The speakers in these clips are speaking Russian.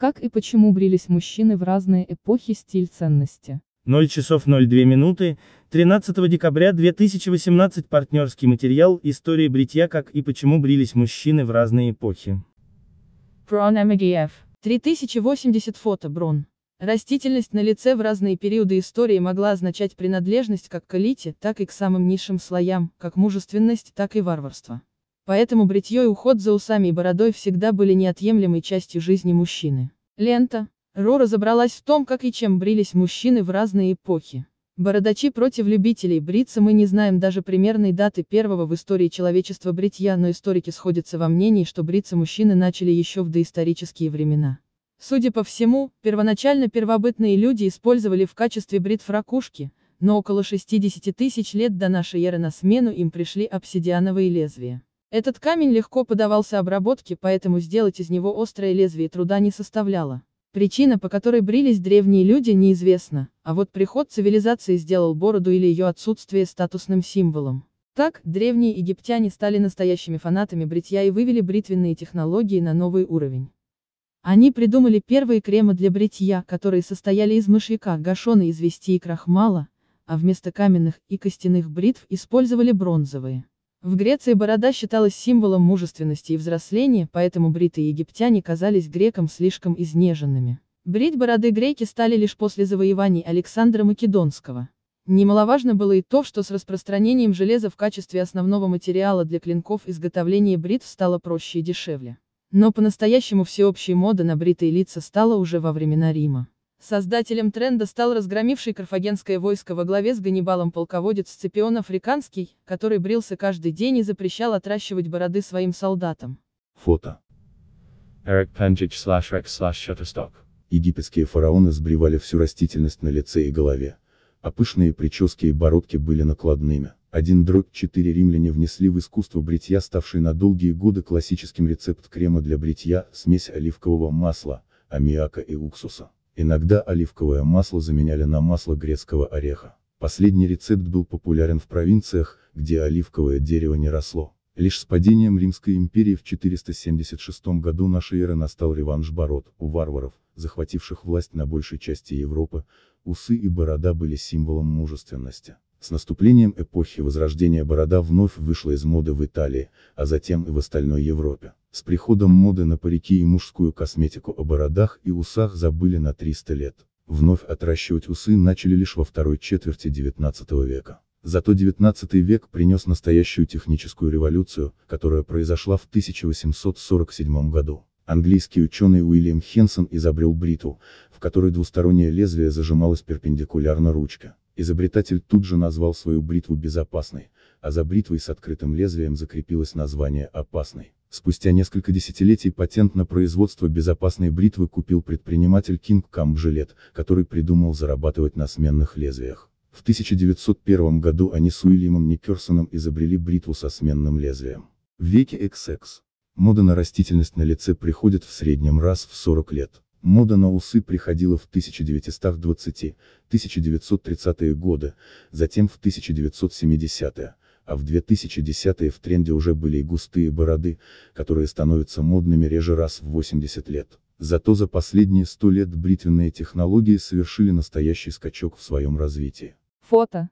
Как и почему брились мужчины в разные эпохи стиль ценности. 0 часов 02 минуты, 13 декабря 2018 партнерский материал «История бритья. Как и почему брились мужчины в разные эпохи». Брон МГФ. 3080 фото Брон. Растительность на лице в разные периоды истории могла означать принадлежность как к элите, так и к самым низшим слоям, как мужественность, так и варварство. Поэтому бритье и уход за усами и бородой всегда были неотъемлемой частью жизни мужчины. Лента. Ро разобралась в том, как и чем брились мужчины в разные эпохи. Бородачи против любителей бриться мы не знаем даже примерной даты первого в истории человечества бритья, но историки сходятся во мнении, что бриться мужчины начали еще в доисторические времена. Судя по всему, первоначально первобытные люди использовали в качестве брит ракушки, но около 60 тысяч лет до нашей эры на смену им пришли обсидиановые лезвия. Этот камень легко поддавался обработке, поэтому сделать из него острое лезвие труда не составляло. Причина, по которой брились древние люди, неизвестна, а вот приход цивилизации сделал бороду или ее отсутствие статусным символом. Так, древние египтяне стали настоящими фанатами бритья и вывели бритвенные технологии на новый уровень. Они придумали первые кремы для бритья, которые состояли из мышьяка, гашеной извести и крахмала, а вместо каменных и костяных бритв использовали бронзовые. В Греции борода считалась символом мужественности и взросления, поэтому бритые египтяне казались грекам слишком изнеженными. Брить бороды греки стали лишь после завоеваний Александра Македонского. Немаловажно было и то, что с распространением железа в качестве основного материала для клинков изготовление бритв стало проще и дешевле. Но по-настоящему всеобщей мода на бритые лица стала уже во времена Рима. Создателем тренда стал разгромивший карфагенское войско во главе с Ганнибалом полководец Сципион Африканский, который брился каждый день и запрещал отращивать бороды своим солдатам. Фото. Eric Penjic slash Rex slash Shutterstock. Египетские фараоны сбривали всю растительность на лице и голове, а пышные прически и бородки были накладными. Один дробь четыре римляне внесли в искусство бритья, ставший на долгие годы классическим рецепт крема для бритья, смесь оливкового масла, аммиака и уксуса. Иногда оливковое масло заменяли на масло грецкого ореха. Последний рецепт был популярен в провинциях, где оливковое дерево не росло. Лишь с падением Римской империи в 476 году нашей эры настал реванш-бород у варваров, захвативших власть на большей части Европы, усы и борода были символом мужественности. С наступлением эпохи Возрождения борода вновь вышла из моды в Италии, а затем и в остальной Европе. С приходом моды на парики и мужскую косметику о бородах и усах забыли на 300 лет. Вновь отращивать усы начали лишь во второй четверти XIX века. Зато XIX век принес настоящую техническую революцию, которая произошла в 1847 году. Английский ученый Уильям Хенсон изобрел бритву, в которой двустороннее лезвие зажималось перпендикулярно ручке. Изобретатель тут же назвал свою бритву безопасной, а за бритвой с открытым лезвием закрепилось название «опасной». Спустя несколько десятилетий патент на производство безопасной бритвы купил предприниматель Кинг Камбжилет, который придумал зарабатывать на сменных лезвиях. В 1901 году они с Уильямом Никерсоном изобрели бритву со сменным лезвием. В веке XX. Мода на растительность на лице приходит в среднем раз в 40 лет. Мода на усы приходила в 1920-1930-е годы, затем в 1970-е, а в 2010-е в тренде уже были и густые бороды, которые становятся модными реже раз в 80 лет. Зато за последние 100 лет бритвенные технологии совершили настоящий скачок в своем развитии. Фото.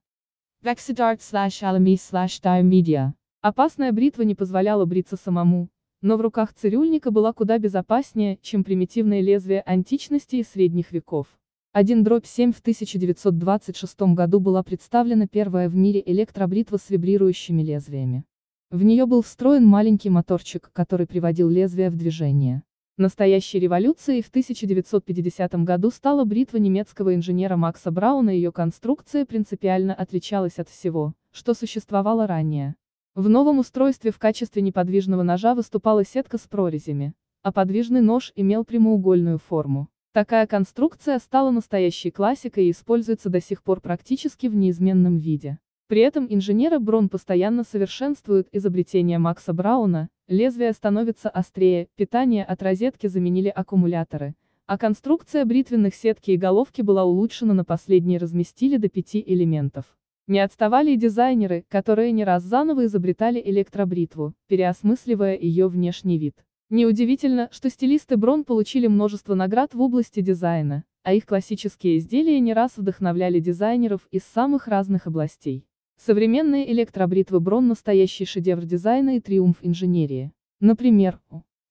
Vexidart slash Alamy slash Time Media. Опасная бритва не позволяла бриться самому, но в руках цирюльника была куда безопаснее, чем примитивное лезвие античности и средних веков. 1 дробь 7 в 1926 году была представлена первая в мире электробритва с вибрирующими лезвиями. В нее был встроен маленький моторчик, который приводил лезвие в движение. Настоящей революцией в 1950 году стала бритва немецкого инженера Макса Брауна ее конструкция принципиально отличалась от всего, что существовало ранее. В новом устройстве в качестве неподвижного ножа выступала сетка с прорезями, а подвижный нож имел прямоугольную форму. Такая конструкция стала настоящей классикой и используется до сих пор практически в неизменном виде. При этом инженеры Брон постоянно совершенствуют изобретение Макса Брауна, лезвие становится острее, питание от розетки заменили аккумуляторы, а конструкция бритвенных сетки и головки была улучшена на последние разместили до пяти элементов. Не отставали и дизайнеры, которые не раз заново изобретали электробритву, переосмысливая ее внешний вид. Неудивительно, что стилисты Брон получили множество наград в области дизайна, а их классические изделия не раз вдохновляли дизайнеров из самых разных областей. Современные электробритвы Брон – настоящий шедевр дизайна и триумф инженерии. Например,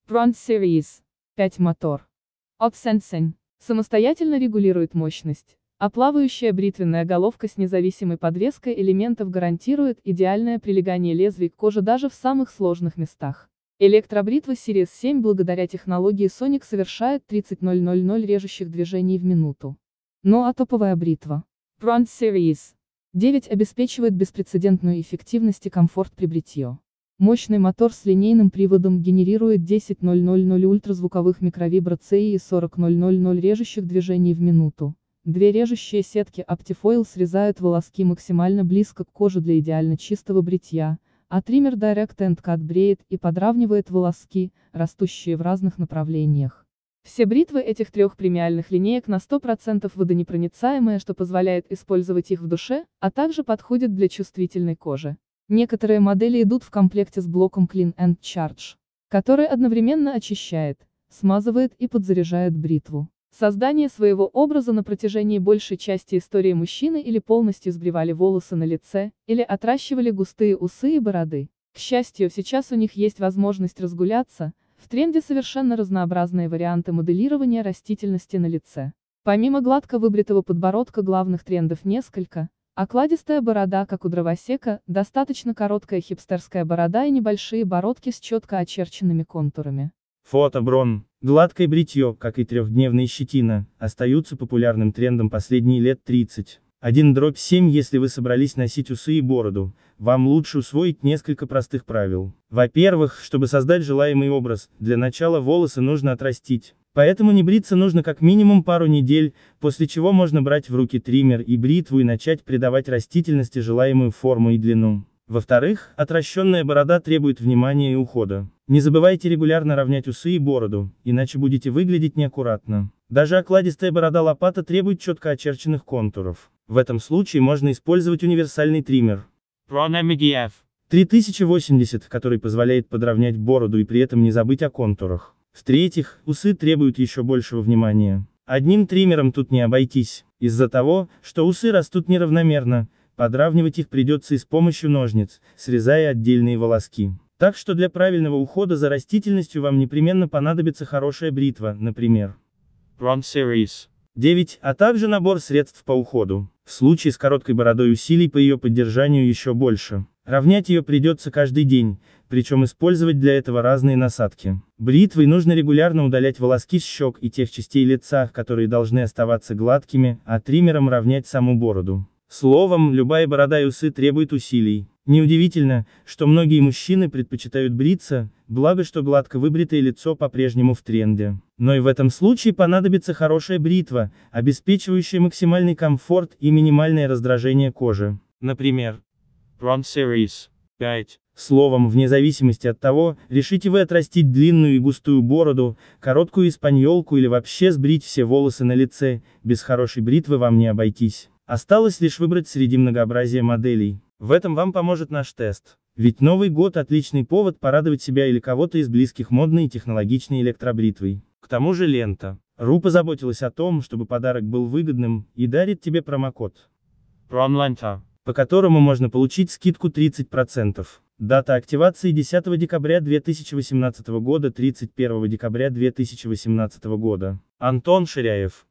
Bron Series 5 мотор. Обсенсен самостоятельно регулирует мощность, а плавающая бритвенная головка с независимой подвеской элементов гарантирует идеальное прилегание лезвий к коже даже в самых сложных местах. Электробритва Series 7 благодаря технологии Sonic совершает 30.000 режущих движений в минуту. Ну а топовая бритва Front Series 9 обеспечивает беспрецедентную эффективность и комфорт при бритье. Мощный мотор с линейным приводом генерирует 10.000 ультразвуковых микровибраций и 40.000 режущих движений в минуту Две режущие сетки Optifoil срезают волоски максимально близко к коже для идеально чистого бритья, а триммер Direct End Cut бреет и подравнивает волоски, растущие в разных направлениях. Все бритвы этих трех премиальных линеек на 100% водонепроницаемые, что позволяет использовать их в душе, а также подходят для чувствительной кожи. Некоторые модели идут в комплекте с блоком Clean and Charge, который одновременно очищает, смазывает и подзаряжает бритву. Создание своего образа на протяжении большей части истории мужчины или полностью сбривали волосы на лице, или отращивали густые усы и бороды. К счастью, сейчас у них есть возможность разгуляться, в тренде совершенно разнообразные варианты моделирования растительности на лице. Помимо гладко выбритого подбородка главных трендов несколько, окладистая борода, как у дровосека, достаточно короткая хипстерская борода и небольшие бородки с четко очерченными контурами. Фото Брон. Гладкое бритье, как и трехдневная щетина, остаются популярным трендом последние лет 30. 1 дробь 7 Если вы собрались носить усы и бороду, вам лучше усвоить несколько простых правил. Во-первых, чтобы создать желаемый образ, для начала волосы нужно отрастить. Поэтому не бриться нужно как минимум пару недель, после чего можно брать в руки триммер и бритву и начать придавать растительности желаемую форму и длину. Во-вторых, отращенная борода требует внимания и ухода. Не забывайте регулярно равнять усы и бороду, иначе будете выглядеть неаккуратно. Даже окладистая борода-лопата требует четко очерченных контуров. В этом случае можно использовать универсальный триммер. Prona MDF 3080, который позволяет подровнять бороду и при этом не забыть о контурах. В-третьих, усы требуют еще большего внимания. Одним триммером тут не обойтись. Из-за того, что усы растут неравномерно, Подравнивать их придется и с помощью ножниц, срезая отдельные волоски. Так что для правильного ухода за растительностью вам непременно понадобится хорошая бритва, например. Run Series 9, а также набор средств по уходу. В случае с короткой бородой усилий по ее поддержанию еще больше. Равнять ее придется каждый день, причем использовать для этого разные насадки. Бритвой нужно регулярно удалять волоски с щек и тех частей лица, которые должны оставаться гладкими, а триммером равнять саму бороду. Словом, любая борода и усы требует усилий. Неудивительно, что многие мужчины предпочитают бриться, благо что гладко выбритое лицо по-прежнему в тренде. Но и в этом случае понадобится хорошая бритва, обеспечивающая максимальный комфорт и минимальное раздражение кожи. Например, Prime Series 5. Словом, вне зависимости от того, решите вы отрастить длинную и густую бороду, короткую испаньолку или вообще сбрить все волосы на лице, без хорошей бритвы вам не обойтись. Осталось лишь выбрать среди многообразия моделей. В этом вам поможет наш тест. Ведь Новый год – отличный повод порадовать себя или кого-то из близких модной и технологичной электробритвой. К тому же лента. Ру позаботилась о том, чтобы подарок был выгодным, и дарит тебе промокод. Промлента. По которому можно получить скидку 30%. Дата активации 10 декабря 2018 года 31 декабря 2018 года. Антон Ширяев.